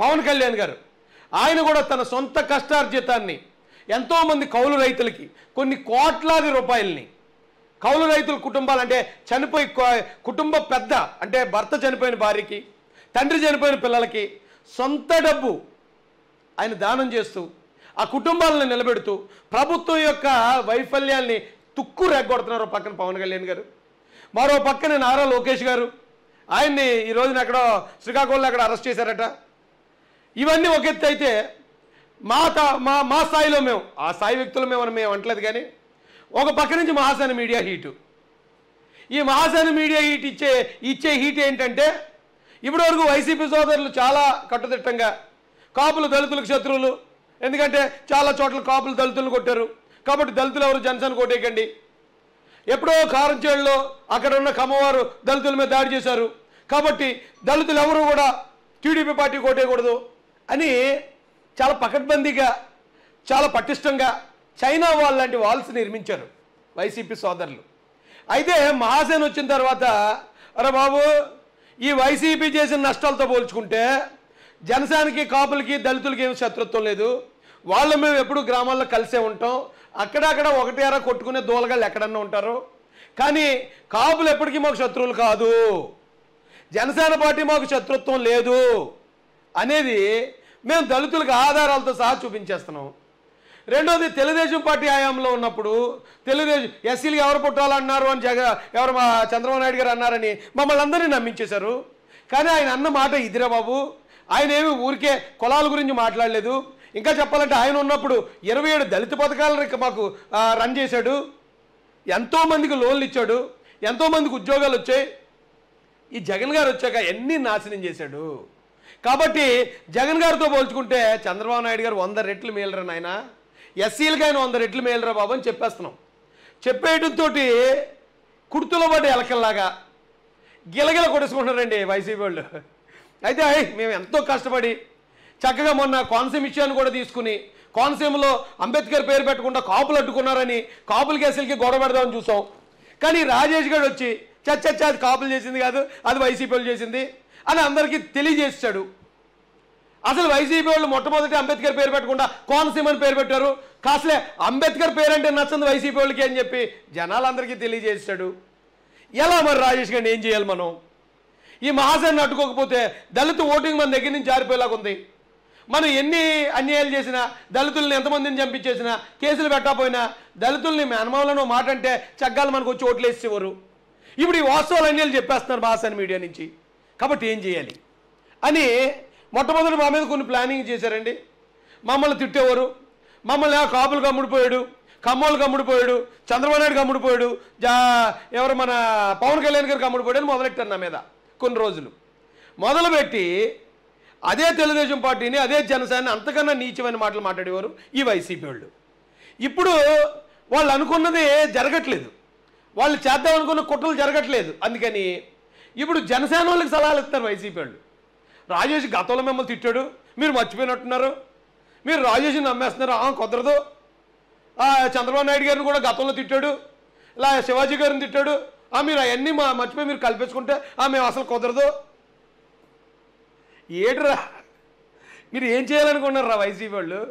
పవన్ కళ్యాణ్ గారు ఆయన కూడా తన సొంత కష్టార్జితాన్ని ఎంతోమంది కౌలు రైతులకి కొన్ని కోట్లాది రూపాయల్ని కౌలు రైతుల కుటుంబాలు అంటే చనిపోయి కుటుంబ పెద్ద అంటే భర్త చనిపోయిన భార్యకి తండ్రి చనిపోయిన పిల్లలకి సొంత డబ్బు ఆయన దానం చేస్తూ ఆ కుటుంబాలను నిలబెడుతూ ప్రభుత్వం యొక్క వైఫల్యాన్ని తుక్కు రెగ్గొడుతున్నారు పక్కన పవన్ కళ్యాణ్ గారు మరో పక్కన నారా లోకేష్ గారు ఆయన్ని ఈరోజున అక్కడ శ్రీకాకుళంలో అక్కడ అరెస్ట్ చేశారట ఇవన్నీ ఒక ఎత్తు అయితే మా మా మా స్థాయిలో మేము ఆ స్థాయి వ్యక్తులు మేము మేము అంటలేదు కానీ ఒక పక్క నుంచి మహాసన మీడియా హీటు ఈ మహాసన మీడియా హీట్ ఇచ్చే ఇచ్చే హీట్ ఏంటంటే ఇప్పటివరకు వైసీపీ సోదరులు చాలా కట్టుదిట్టంగా కాపులు దళితులకు శత్రువులు ఎందుకంటే చాలా చోట్ల కాపులు దళితులను కొట్టారు కాబట్టి దళితులు ఎవరు జనసేన కొట్టేయకండి ఎప్పుడో కారంచేళ్ళలో అక్కడ ఉన్న కమ్మవారు దళితుల మీద దాడి చేశారు కాబట్టి దళితులు ఎవరు కూడా టీడీపీ పార్టీ కొట్టేయకూడదు అని చాలా పకడ్బందీగా చాలా పటిష్టంగా చైనా వాల్ లాంటి వాల్స్ నిర్మించారు వైసీపీ సోదరులు అయితే మహాసేన వచ్చిన తర్వాత అరే బాబు ఈ వైసీపీ చేసిన నష్టాలతో పోల్చుకుంటే జనసేనకి కాపులకి దళితులకి ఏమి శత్రుత్వం లేదు వాళ్ళు మేము ఎప్పుడు గ్రామాల్లో కలిసే ఉంటాం అక్కడక్కడ ఒకటి ఒకటేరా కొట్టుకునే దూలగాళ్ళు ఎక్కడన్నా ఉంటారు కానీ కాపులు ఎప్పటికీ మాకు శత్రువులు కాదు జనసేన పార్టీ మాకు శత్రుత్వం లేదు అనేది మేము దళితులకు ఆధారాలతో సహా చూపించేస్తున్నాం రెండోది తెలుగుదేశం పార్టీ హయాంలో ఉన్నప్పుడు తెలుగుదేశం ఎస్సీలు ఎవరు పుట్టాలన్నారు అని జగ ఎవరు మా చంద్రబాబు నాయుడు గారు అన్నారని మమ్మల్ని అందరినీ నమ్మించేశారు కానీ ఆయన అన్న మాట ఇదిరా బాబు ఆయన ఏమి ఊరికే కులాల గురించి మాట్లాడలేదు ఇంకా చెప్పాలంటే ఆయన ఉన్నప్పుడు ఇరవై ఏడు దళిత పథకాలను మాకు రన్ చేశాడు ఎంతోమందికి లోన్లు ఇచ్చాడు ఎంతోమందికి ఉద్యోగాలు వచ్చాయి ఈ జగన్ గారు వచ్చాక ఎన్ని నాశనం చేశాడు కాబట్టి జగన్ గారితో పోల్చుకుంటే చంద్రబాబు నాయుడు గారు వంద రెట్లు మేలరా నాయన ఎస్సీలకి ఆయన వంద రెట్లు మేలరా బాబు అని చెప్పేస్తున్నాం చెప్పేయడంతో కుర్తులో పడి ఎలకల్లాగా గిలగిల కొట్టేసుకుంటున్నారండి వైసీపీ వాళ్ళు అయితే మేము ఎంతో కష్టపడి చక్కగా మొన్న కోనసీమ విషయాన్ని కూడా తీసుకుని కోనసీమలో అంబేద్కర్ పేరు పెట్టకుండా కాపులు అడ్డుకున్నారని కాపుల కేసులకి గొడవ పెడదామని చూసాం కానీ రాజేష్ గారు వచ్చి చచ్చ కాపులు చేసింది కాదు అది వైసీపీ చేసింది అని అందరికీ తెలియజేశాడు అసలు వైసీపీ వాళ్ళు మొట్టమొదటి అంబేద్కర్ పేరు పెట్టకుండా కోనసీమని పేరు పెట్టారు కాసలే అంబేద్కర్ పేరు అంటే నచ్చింది వైసీపీ వాళ్ళకి అని చెప్పి జనాలందరికీ తెలియజేశాడు ఎలా మరి రాజేష్ గారిని ఏం చేయాలి మనం ఈ మహాసేన అడ్డుకోకపోతే దళిత ఓటింగ్ మన దగ్గర నుంచి జారిపోయేలాగా ఉంది మనం ఎన్ని అన్యాయాలు చేసినా దళితుల్ని ఎంతమందిని చంపించేసినా కేసులు పెట్టకపోయినా దళితుల్ని మేనమావులను మాట అంటే చగ్గాలు మనకు వచ్చి ఓట్లు వేసేవారు ఇప్పుడు ఈ వాస్తవాలు అన్యాయాలు చెప్పేస్తున్నారు మహాసేన మీడియా నుంచి కాబట్టి ఏం చేయాలి అని మొట్టమొదటి మా మీద కొన్ని ప్లానింగ్ చేశారండి మమ్మల్ని తిట్టేవారు మమ్మల్ని కాపులు కమ్ముడిపోయాడు కమ్మోళ్ళకి కమ్ముడిపోయాడు చంద్రబాబు నాయుడుకి కమ్ముడిపోయాడు జా ఎవరు మన పవన్ కళ్యాణ్ గారికి కమ్ముడిపోయాడు అని మొదలెట్టారు నా మీద కొన్ని రోజులు మొదలుపెట్టి అదే తెలుగుదేశం పార్టీని అదే జనసేన అంతకన్నా నీచమైన మాటలు మాట్లాడేవారు ఈ వైసీపీ వాళ్ళు ఇప్పుడు వాళ్ళు అనుకున్నది జరగట్లేదు వాళ్ళు చేద్దామనుకున్న కుట్రలు జరగట్లేదు అందుకని ఇప్పుడు జనసేన వాళ్ళకి సలహాలు ఇస్తారు వైసీపీ వాళ్ళు రాజేష్ గతంలో మిమ్మల్ని తిట్టాడు మీరు మర్చిపోయినట్టున్నారు మీరు రాజేష్ని నమ్మేస్తున్నారు ఆ కుదరదు చంద్రబాబు నాయుడు గారిని కూడా గతంలో తిట్టాడు ఇలా శివాజీ గారిని తిట్టాడు ఆ మీరు అవన్నీ మా మర్చిపోయి మీరు కల్పించుకుంటే మేము అసలు కుదరదు ఏడురా మీరు ఏం చేయాలనుకున్నారా వైసీపీ వాళ్ళు